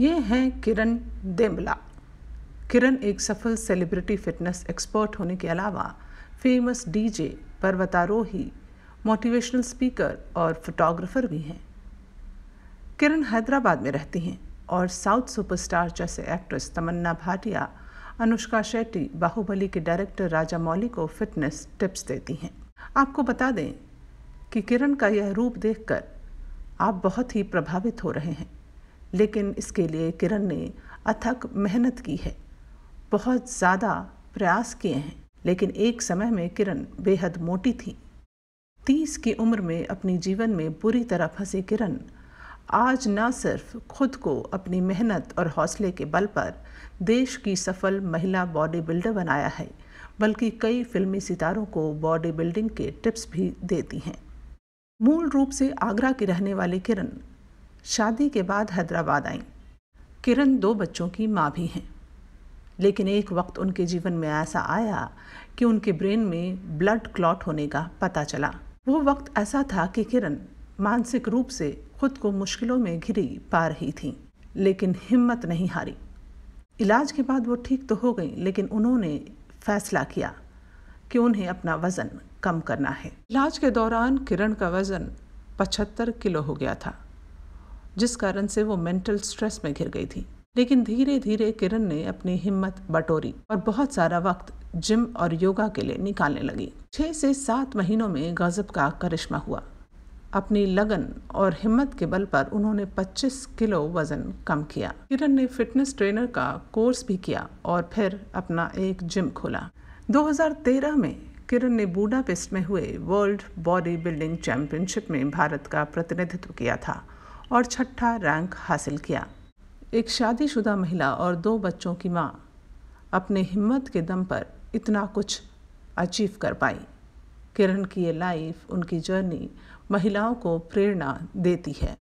ये हैं किरण देमला किरण एक सफल सेलिब्रिटी फिटनेस एक्सपर्ट होने के अलावा फेमस डीजे पर्वतारोही मोटिवेशनल स्पीकर और फोटोग्राफर भी हैं किरण हैदराबाद में रहती हैं और साउथ सुपरस्टार जैसे एक्ट्रेस तमन्ना भाटिया अनुष्का शेट्टी बाहुबली के डायरेक्टर राजा मौली को फिटनेस टिप्स देती हैं आपको बता दें कि किरण का यह रूप देखकर आप बहुत ही प्रभावित हो रहे हैं लेकिन इसके लिए किरण ने अथक मेहनत की है बहुत ज़्यादा प्रयास किए हैं लेकिन एक समय में किरण बेहद मोटी थी तीस की उम्र में अपनी जीवन में बुरी तरह फंसे किरण आज न सिर्फ खुद को अपनी मेहनत और हौसले के बल पर देश की सफल महिला बॉडी बिल्डर बनाया है बल्कि कई फिल्मी सितारों को बॉडी बिल्डिंग के टिप्स भी देती हैं मूल रूप से आगरा की रहने वाली किरण शादी के बाद हैदराबाद आईं किरण दो बच्चों की माँ भी हैं लेकिन एक वक्त उनके जीवन में ऐसा आया कि उनके ब्रेन में ब्लड क्लॉट होने का पता चला वो वक्त ऐसा था कि किरण मानसिक रूप से खुद को मुश्किलों में घिरी पा रही थी लेकिन हिम्मत नहीं हारी इलाज के बाद वो ठीक तो हो गई लेकिन उन्होंने फैसला किया कि उन्हें अपना वज़न कम करना है इलाज के दौरान किरण का वज़न पचहत्तर किलो हो गया था जिस कारण से वो मेंटल स्ट्रेस में घिर गई थी लेकिन धीरे धीरे किरण ने अपनी हिम्मत बटोरी और बहुत सारा वक्त जिम और योगा के लिए निकालने लगी छह से सात महीनों में गजब का करिश्मा हुआ अपनी लगन और हिम्मत के बल पर उन्होंने 25 किलो वजन कम किया किरण ने फिटनेस ट्रेनर का कोर्स भी किया और फिर अपना एक जिम खोला 2013 में किरण ने बूडापेस्ट में हुए वर्ल्ड बॉडी बिल्डिंग चैंपियनशिप में भारत का प्रतिनिधित्व किया था और छठा रैंक हासिल किया एक शादीशुदा महिला और दो बच्चों की माँ अपने हिम्मत के दम पर इतना कुछ अचीव कर पाई किरण की ये लाइफ उनकी जर्नी महिलाओं को प्रेरणा देती है